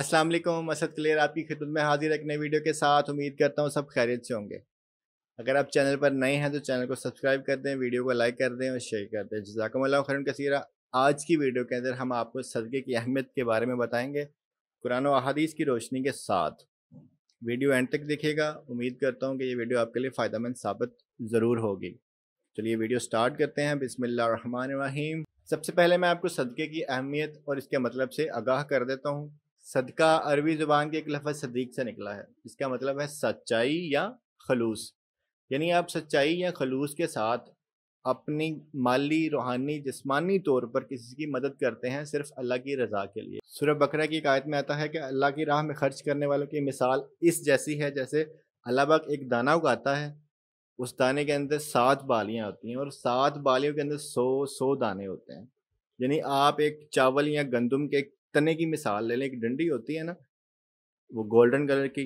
अस्सलाम वालेकुम असद क्लियर आपकी खिदमत में हाजिर एक नए वीडियो के साथ उम्मीद करता हूँ सब खैरियत से होंगे अगर आप चैनल पर नए हैं तो चैनल को सब्सक्राइब कर दें वीडियो को लाइक कर दें और शेयर कर दें जजाकमल्ला खरन कसीरा आज की वीडियो के अंदर हम आपको सदक़े की अहमियत के बारे में बताएँगे कुरान अहादीस की रोशनी के साथ वीडियो एंड तक देखिएगा उम्मीद करता हूँ कि ये वीडियो आपके लिए फ़ायदा साबित ज़रूर होगी चलिए वीडियो स्टार्ट करते हैं बिसमीम सबसे पहले मैं आपको सदक़े की अहमियत और इसके मतलब से आगाह कर देता हूँ सदका अरबी ज़ुबान के एक लफ्ज़ सदीक से निकला है इसका मतलब है सच्चाई या खलूस यानी आप सच्चाई या खलूस के साथ अपनी माली रूहानी जिस्मानी तौर पर किसी की मदद करते हैं सिर्फ अल्लाह की रज़ा के लिए सूर्य बकरा की एक आयत में आता है कि अल्लाह की राह में खर्च करने वालों की मिसाल इस जैसी है जैसे अल्लाह पाक एक दाना उगाता है उस दाने के अंदर सात बालियाँ होती हैं और सात बालियों के अंदर सौ सौ दाने होते हैं यानी आप एक चावल या गंदम के तने की मिसाल ले लें एक डंडी होती है ना वो गोल्डन कलर की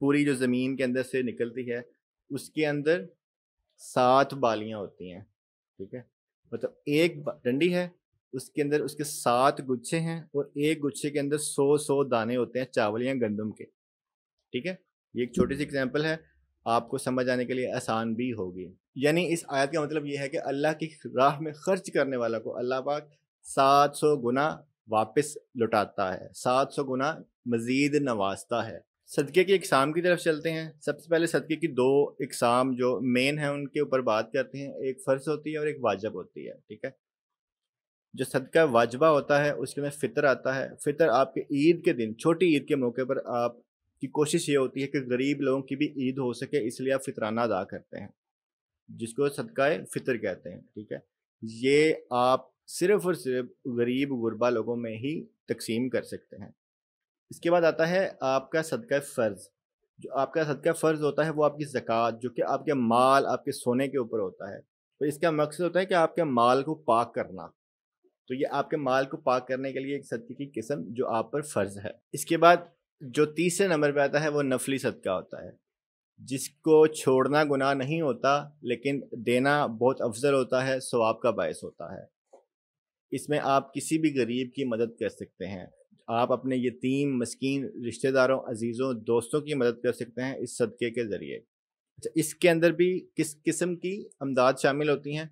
पूरी जो ज़मीन के अंदर से निकलती है उसके अंदर सात बालियाँ होती हैं ठीक है मतलब एक डंडी है उसके अंदर उसके सात गुच्छे हैं और एक गुच्छे के अंदर सौ सौ दाने होते हैं चावल या गंदम के ठीक है ये एक छोटी सी एग्जांपल है आपको समझ आने के लिए आसान भी होगी यानी इस आयत का मतलब ये है कि अल्लाह की राह में खर्च करने वाला को अल्लाह पाक सात सौ गुना वापस लुटाता है सात सौ गुना मज़ीद नवाजता है सदक़े की इकसाम की तरफ चलते हैं सबसे पहले सदक़े की दो इकसाम जो मेन है उनके ऊपर बात करते हैं एक फ़र्ज होती है और एक वाजब होती है ठीक है जो सदका वाजबा होता है उसके में फ़ितर आता है फ़ितर आपके ईद के दिन छोटी ईद के मौके पर आप की कोशिश ये होती है कि गरीब लोगों की भी ईद हो सके इसलिए आप फितराना अदा करते हैं जिसको सदका फ़ितर कहते हैं ठीक है ये आप सिर्फ और सिर्फ गरीब गुरबा लोगों में ही तकसीम कर सकते हैं इसके बाद आता है आपका सदका फ़र्ज़ जो आपका सदका फ़र्ज़ होता है वो आपकी ज़क़़त जो कि आपके माल आपके सोने के ऊपर होता है तो इसका मकसद होता है कि आपके माल को पाक करना तो ये आपके माल को पाक करने के लिए एक सदक़े की किस्म जो आप पर फ़र्ज़ है इसके बाद जो तीसरे नंबर पर आता है वो नफली सदका होता है जिसको छोड़ना गुनाह नहीं होता लेकिन देना बहुत अफजल होता है सवाब का बायस होता है इसमें आप किसी भी गरीब की मदद कर सकते हैं आप अपने यतीम मस्किन रिश्तेदारों अजीज़ों दोस्तों की मदद कर सकते हैं इस सदक़े के ज़रिए अच्छा इसके अंदर भी किस किस्म की अमदाद शामिल होती हैं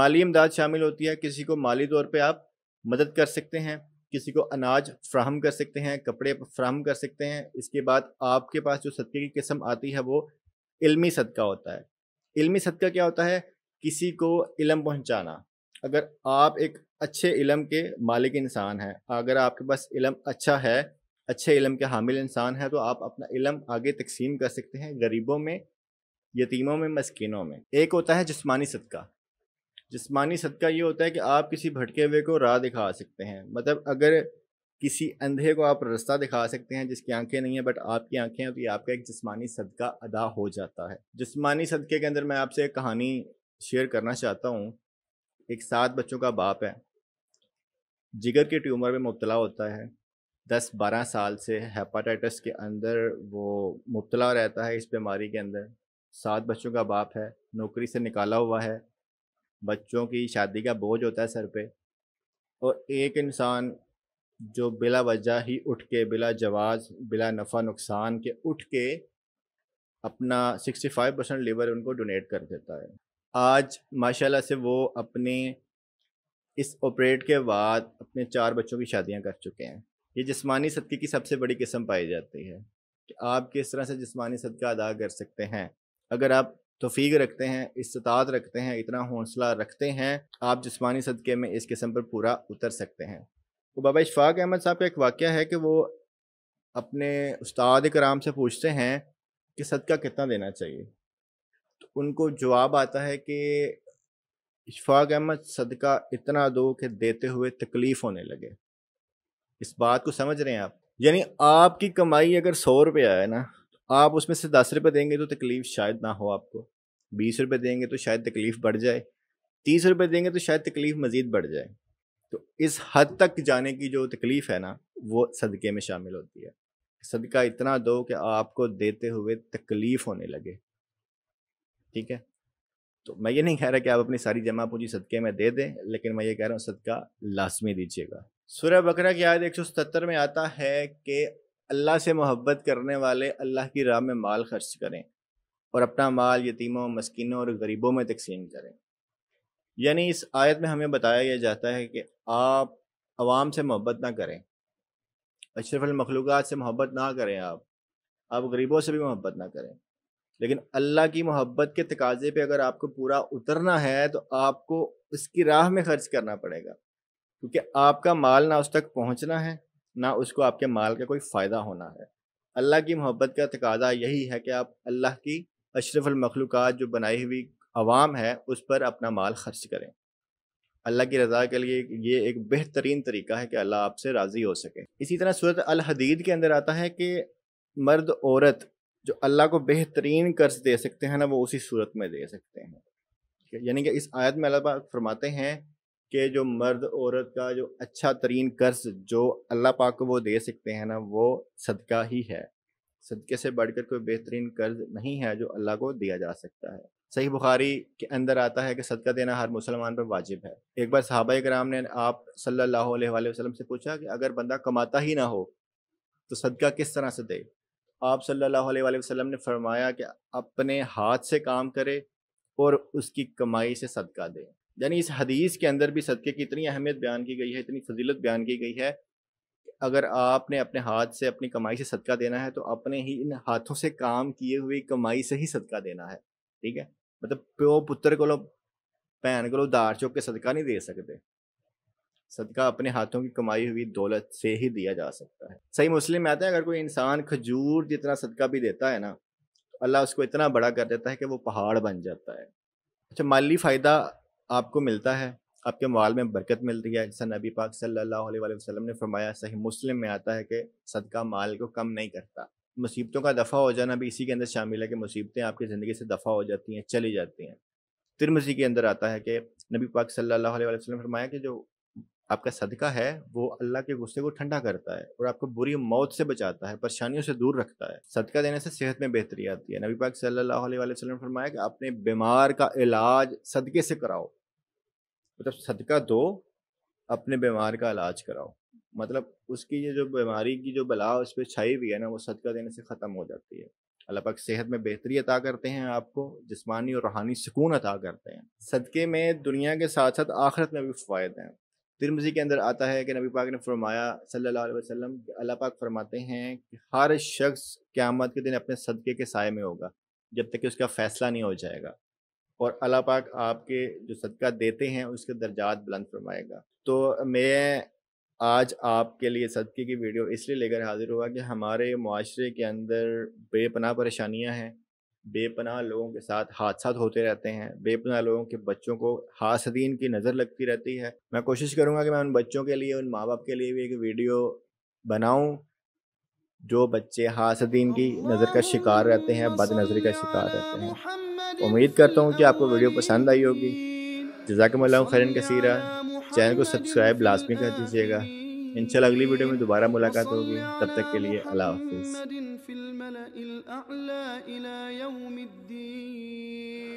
माली अमदाद शामिल होती है किसी को माली तौर पर आप मदद कर सकते हैं किसी को अनाज फ्राहम कर सकते हैं कपड़े फ्राहम कर सकते हैं इसके बाद आपके पास जो सदक़े की किस्म आती है वो इल्मी सदका होता है इल्मी सदका क्या होता है किसी को इलम पहुँचाना अगर आप एक अच्छे इलम के मालिक इंसान हैं अगर आपके पास इलम अच्छा है अच्छे इलम के हामिल इंसान हैं तो आप अपना इलम आगे तकसीम कर सकते हैं गरीबों में यतीमों में मस्किनों में एक होता है जिसमानी सदका जिसमानी सदका ये होता है कि आप किसी भटके हुए को राह दिखा सकते हैं मतलब अगर किसी अंधे को आप रास्ता दिखा सकते हैं जिसकी आंखें नहीं हैं बट आपकी आंखें हैं तो ये आपका एक जिसमानी सदका अदा हो जाता है जिसमानी सदके के अंदर मैं आपसे एक कहानी शेयर करना चाहता हूँ एक सात बच्चों का बाप है जिगर के ट्यूमर में मुबतला होता है दस बारह साल से हेपाटाइटिस के अंदर वो मुबतला रहता है इस बीमारी के अंदर सात बच्चों का बाप है नौकरी से निकाला हुआ है बच्चों की शादी का बोझ होता है सर पे और एक इंसान जो बिला वजह ही उठ के बिला जवाज बिला नफ़ा नुकसान के उठ के अपना 65 परसेंट लीवर उनको डोनेट कर देता है आज माशाल्लाह से वो अपनी इस ऑपरेट के बाद अपने चार बच्चों की शादियां कर चुके हैं ये जिस्मानी सदक़े की सबसे बड़ी किस्म पाई जाती है कि आप किस तरह से जिस्मानी सदका अदा कर सकते हैं अगर आप तोफ़ी रखते हैं इस्तात रखते हैं इतना हौसला रखते हैं आप जिसमानी सदक़े में इस किस्म पर पूरा उतर सकते हैं तो बाबा इशफाक अहमद साहब का एक वाक्य है कि वो अपने उस्ताद कराम से पूछते हैं कि सदका कितना देना चाहिए तो उनको जवाब आता है कि इशफाक अहमद सदका इतना दो कि देते हुए तकलीफ़ होने लगे इस बात को समझ रहे हैं आप यानी आपकी कमाई अगर सौ रुपया है ना तो आप उसमें से दस रुपये देंगे तो तकलीफ़ शायद ना हो आपको बीस रुपये देंगे तो शायद तकलीफ़ बढ़ जाए तीस रुपये देंगे तो शायद तकलीफ़ मज़ीद बढ़ जाए तो इस हद तक जाने की जो तकलीफ़ है ना वो सदक़े में शामिल होती है सदका इतना दो कि आपको देते हुए तकलीफ़ होने लगे ठीक है तो मैं ये नहीं कह रहा कि आप अपनी सारी जमा पूंजी सदक़े में दे दें लेकिन मैं ये कह रहा हूँ सदका लाजमी दीजिएगा सूर्य बकरा की आयत एक में आता है कि अल्लाह से मोहब्बत करने वाले अल्लाह की राह में माल खर्च करें और अपना माल यतीमों मस्किनों और गरीबों में तकसीम करें यानी इस आयत में हमें बताया यह जाता है कि आप आवाम से मोहब्बत ना करें अशरफल मखलूक़ात से मोहब्बत ना करें आप आप गरीबों से भी मोहब्बत ना करें लेकिन अल्लाह की मोहब्बत के तकाजे पे अगर आपको पूरा उतरना है तो आपको उसकी राह में खर्च करना पड़ेगा क्योंकि आपका माल ना उस तक पहुंचना है ना उसको आपके माल का कोई फ़ायदा होना है अल्लाह की मोहब्बत का तकाजा यही है कि आप अल्लाह की अशरफलमखलूक जो बनाई हुई आवाम है उस पर अपना माल खर्च करें अल्लाह की रज़ा के लिए ये एक बेहतरीन तरीका है कि अल्लाह आपसे राज़ी हो सके इसी तरह सूरत अल हदीद के अंदर आता है कि मर्द औरत जो अल्लाह को बेहतरीन कर्ज दे सकते हैं ना वो उसी सूरत में दे सकते हैं यानी कि इस आयत में अल्लाह पाक फरमाते हैं कि जो मर्द औरत का जो अच्छा तरीन कर्ज जो अल्लाह पाक को वो दे सकते हैं ना वो सदका ही है सदके से बढ़कर कोई बेहतरीन कर्ज नहीं है जो अल्लाह को दिया जा सकता है सही बुखारी के अंदर आता है कि सदका देना हर मुसलमान पर वाजिब है एक बार सहाबा कराम ने आप सल्लल्लाहु अलैहि वसल्लम से पूछा कि अगर बंदा कमाता ही ना हो तो सदका किस तरह से दे आप सल्लल्लाहु अलैहि वसल्लम ने फरमाया कि अपने हाथ से काम करे और उसकी कमाई से सदका दे यानी इस हदीस के अंदर भी सदक़े की इतनी अहमियत बयान की गई है इतनी फजीलत बयान की गई है अगर आपने अपने हाथ से अपनी कमाई से सदका देना है तो अपने ही इन हाथों से काम किए हुए कमाई से ही सदका देना है ठीक है मतलब प्यो पुत्र को भैन को दार चुक के सदका नहीं दे सकते सदका अपने हाथों की कमाई हुई दौलत से ही दिया जा सकता है सही मुस्लिम में आता है अगर कोई इंसान खजूर जितना सदका भी देता है ना तो अल्लाह उसको इतना बड़ा कर देता है कि वो पहाड़ बन जाता है अच्छा माली फ़ायदा आपको मिलता है आपके माल में बरकत मिलती है जैसा नबी पाक सल्लल्लाहु अलैहि वसल्लम ने फरमाया सही मुस्लिम में आता है कि सदका माल को कम नहीं करता मुसीबतों का दफ़ा हो जाना भी इसी के अंदर शामिल है कि मुसीबतें आपकी ज़िंदगी से दफ़ा हो जाती हैं चली जाती हैं तिरमसी के अंदर आता है कि नबी पाक सल्लल्लाहु अलैहि वसल्लम फरमाया कि जो आपका सदका है वो अल्लाह के गुस्से को ठंडा करता है और आपको बुरी मौत से बचाता है परेशानियों से दूर रखता है सदका देने से सेहत में बेहतरी आती है नबी पाक सल्लल्लाहु अलैहि वसल्लम ने फरमाया कि अपने बीमार का इलाज सदके से कराओ मतलब तो सदका दो अपने बीमार का इलाज कराओ मतलब उसकी ये जो बीमारी की जो बला उस पर छाई हुई है ना वो सदका देने से ख़त्म हो जाती है अल्लाह पाक सेहत में बेहतरी अता करते हैं आपको जिस्मानी और रूहानी सुकून अता करते हैं सदक़े में दुनिया के साथ साथ आखरत में भी फ़ायदे हैं तिरमजी के अंदर आता है कि नबी पाक ने फरमाया सल्लल्लाहु अलैहि वसल्लम अल्लाह पाक फरमाते हैं कि हर शख्स क़्यामत के दिन अपने सदक़े के साय में होगा जब तक कि उसका फ़ैसला नहीं हो जाएगा और अल्लाह पाक आपके जो सदका देते हैं उसके दर्जात बुलंद फरमाएगा तो मैं आज आपके लिए सदक़े की वीडियो इसलिए लेकर हाजिर हुआ कि हमारे माशरे के अंदर बेपनाह परेशानियाँ हैं बेपनाह लोगों के साथ हादसा तो होते रहते हैं बेपनाह लोगों के बच्चों को हासदीन की नज़र लगती रहती है मैं कोशिश करूँगा कि मैं उन बच्चों के लिए उन माँ बाप के लिए भी एक वीडियो बनाऊँ जो बच्चे हासदीन की नज़र का शिकार रहते हैं बद नज़री का शिकार रहते हैं उम्मीद करता हूँ कि आपको वीडियो पसंद आई होगी जजाकमल्ला खैरन कसीरा चैनल को सब्सक्राइब लाजमी कर दीजिएगा इंशाल्लाह अगली वीडियो में दोबारा मुलाकात होगी तब तक के लिए अल्लाह हाफिज़ الملأ الأعلى إلى يوم الدين